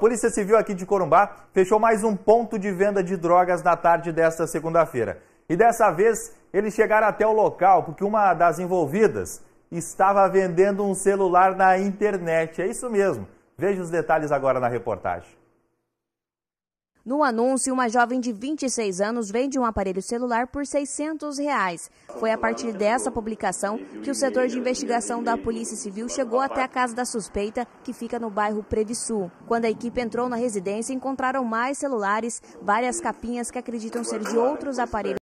Polícia Civil aqui de Corumbá fechou mais um ponto de venda de drogas na tarde desta segunda-feira. E dessa vez eles chegaram até o local porque uma das envolvidas estava vendendo um celular na internet. É isso mesmo. Veja os detalhes agora na reportagem. No anúncio, uma jovem de 26 anos vende um aparelho celular por 600. Reais. Foi a partir dessa publicação que o setor de investigação da Polícia Civil chegou até a casa da suspeita, que fica no bairro Previsul. Quando a equipe entrou na residência, encontraram mais celulares, várias capinhas que acreditam ser de outros aparelhos